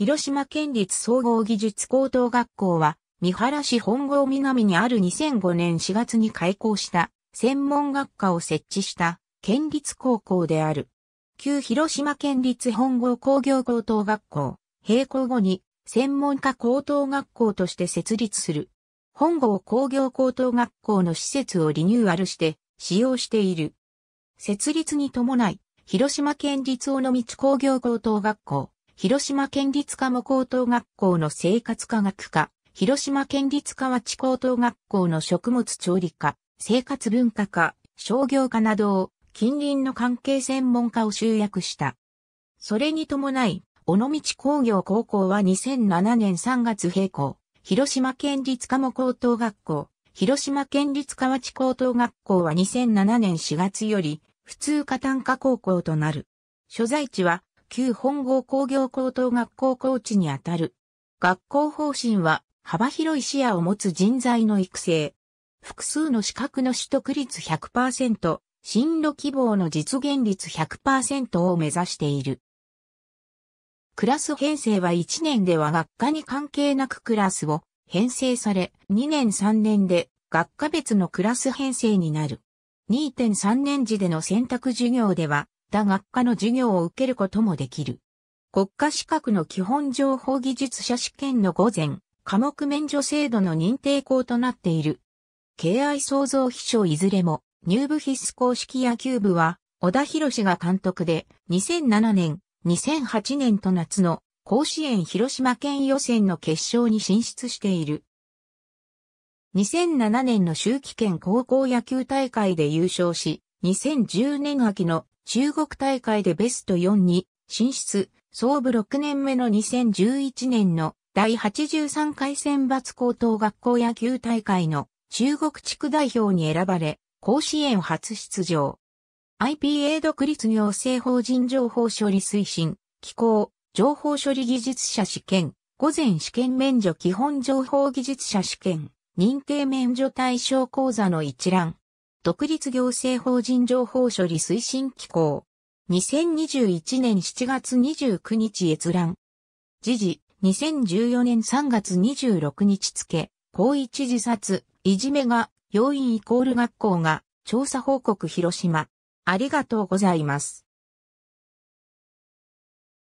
広島県立総合技術高等学校は、三原市本郷南にある2005年4月に開校した専門学科を設置した県立高校である。旧広島県立本郷工業高等学校、閉校後に専門科高等学校として設立する。本郷工業高等学校の施設をリニューアルして使用している。設立に伴い、広島県立尾道工業高等学校、広島県立科目高等学校の生活科学科、広島県立科和地高等学校の食物調理科、生活文化科、商業科などを近隣の関係専門科を集約した。それに伴い、尾道工業高校は2007年3月閉校、広島県立科目高等学校、広島県立河内高等学校は2007年4月より普通科単科高校となる。所在地は旧本郷工業高等学校校地にあたる。学校方針は幅広い視野を持つ人材の育成。複数の資格の取得率100%、進路希望の実現率100%を目指している。クラス編成は1年では学科に関係なくクラスを編成され、2年3年で学科別のクラス編成になる。2.3年時での選択授業では、った学科の授業を受けることもできる。国家資格の基本情報技術者試験の午前、科目免除制度の認定校となっている。敬愛創造秘書いずれも、入部必須公式野球部は、小田博士が監督で、2007年、2008年と夏の甲子園広島県予選の決勝に進出している。2007年の秋季県高校野球大会で優勝し、2010年秋の中国大会でベスト4に進出、創部6年目の2011年の第83回選抜高等学校野球大会の中国地区代表に選ばれ、甲子園初出場。IPA 独立行政法人情報処理推進、機構、情報処理技術者試験、午前試験免除基本情報技術者試験、認定免除対象講座の一覧、独立行政法人情報処理推進機構。2021年7月29日閲覧。時事、2014年3月26日付、高一自殺、いじめが、要因イコール学校が、調査報告広島。ありがとうございます。